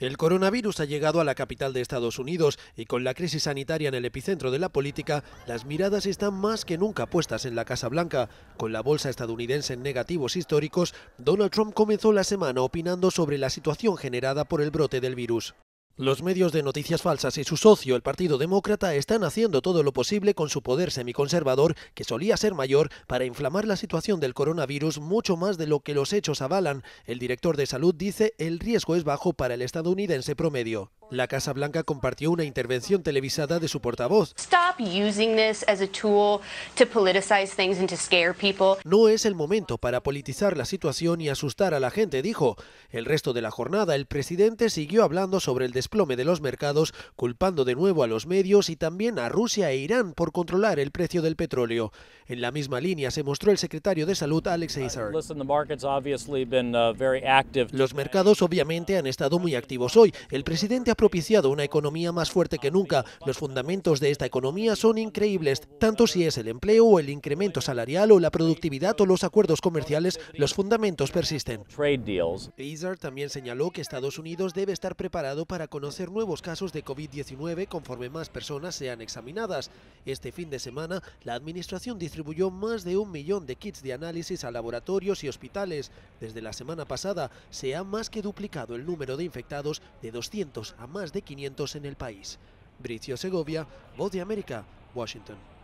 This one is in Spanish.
El coronavirus ha llegado a la capital de Estados Unidos y con la crisis sanitaria en el epicentro de la política, las miradas están más que nunca puestas en la Casa Blanca. Con la bolsa estadounidense en negativos históricos, Donald Trump comenzó la semana opinando sobre la situación generada por el brote del virus. Los medios de noticias falsas y su socio, el Partido Demócrata, están haciendo todo lo posible con su poder semiconservador, que solía ser mayor, para inflamar la situación del coronavirus mucho más de lo que los hechos avalan. El director de salud dice el riesgo es bajo para el estadounidense promedio. La Casa Blanca compartió una intervención televisada de su portavoz. No es el momento para politizar la situación y asustar a la gente, dijo. El resto de la jornada, el presidente siguió hablando sobre el desplome de los mercados, culpando de nuevo a los medios y también a Rusia e Irán por controlar el precio del petróleo. En la misma línea se mostró el secretario de Salud, Alex uh, Azar. Uh, los mercados obviamente han estado muy activos hoy. El presidente ha propiciado una economía más fuerte que nunca. Los fundamentos de esta economía son increíbles, tanto si es el empleo o el incremento salarial o la productividad o los acuerdos comerciales, los fundamentos persisten. Azar también señaló que Estados Unidos debe estar preparado para conocer nuevos casos de COVID-19 conforme más personas sean examinadas. Este fin de semana, la administración distribuyó más de un millón de kits de análisis a laboratorios y hospitales. Desde la semana pasada, se ha más que duplicado el número de infectados de 200 a más de 500 en el país. Bricio Segovia, Voz de América, Washington.